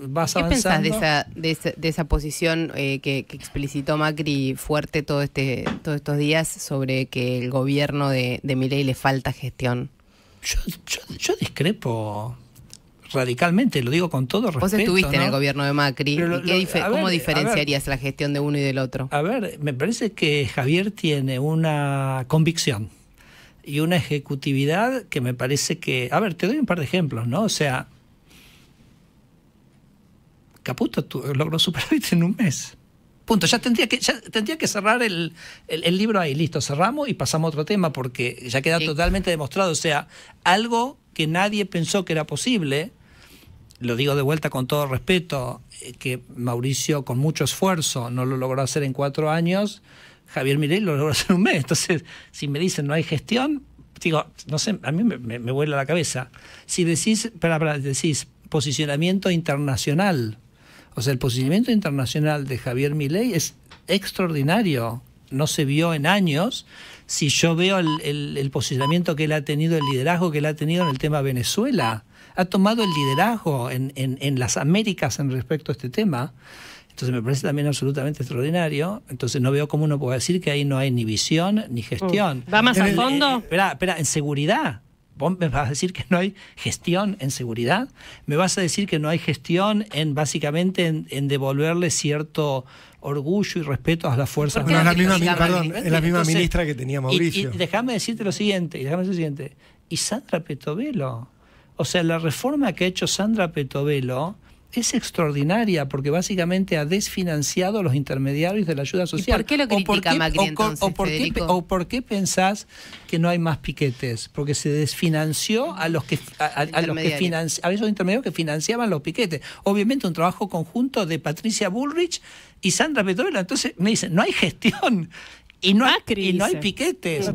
¿Qué pensás de esa, de, esa posición eh, que, explicitó Macri fuerte todo este, todos estos días sobre que el gobierno de, de Milei le falta gestión? Yo, discrepo radicalmente, lo digo con todo respeto. Vos estuviste en el gobierno de Macri. ¿Cómo diferenciarías la gestión de uno y del otro? A ver, me parece que Javier tiene una convicción y una ejecutividad que me parece que... A ver, te doy un par de ejemplos, ¿no? O sea, tú logró superávit en un mes. Punto. Ya tendría que, tendría que cerrar el, libro ahí. Listo, cerramos y pasamos a otro tema porque ya queda totalmente demostrado. O sea, algo que nadie pensó que era posible, lo digo de vuelta con todo respeto, eh, que Mauricio con mucho esfuerzo no lo logró hacer en cuatro años, Javier Mirey lo logró hacer en un mes. Entonces, si me dicen no hay gestión, digo, no sé, a mí me, me, vuela la cabeza. Si decís, pero decís posicionamiento internacional, o sea, el posicionamiento internacional de Javier Milei es extraordinario. No se vio en años. Si yo veo el, posicionamiento que él ha tenido, el liderazgo que él ha tenido en el tema Venezuela, ha tomado el liderazgo en, las Américas en respecto a este tema. Entonces me parece también absolutamente extraordinario. Entonces no veo cómo uno puede decir que ahí no hay ni visión ni gestión. ¿Va más a fondo? Eh, eh, espera, espera, en seguridad vos me vas a decir que no hay gestión en seguridad, me vas a decir que no hay gestión en básicamente en, devolverle cierto orgullo y respeto a las fuerzas. la perdón, es la misma ministra que tenía Mauricio. Y, déjame decirte lo siguiente, déjame lo siguiente, y Sandra Petovelo. O sea, la reforma que ha hecho Sandra Petovelo es extraordinaria porque básicamente ha desfinanciado a los intermediarios de la ayuda social. ¿Por qué lo critica o Macri o, entonces, por qué, o por qué pensás que no hay más piquetes? Porque se desfinanció a los que a, los que esos intermediarios que financiaban los piquetes. Obviamente un trabajo conjunto de Patricia Bullrich y Sandra Petrola. Entonces me dicen, no hay gestión y no hay, y no hay piquetes.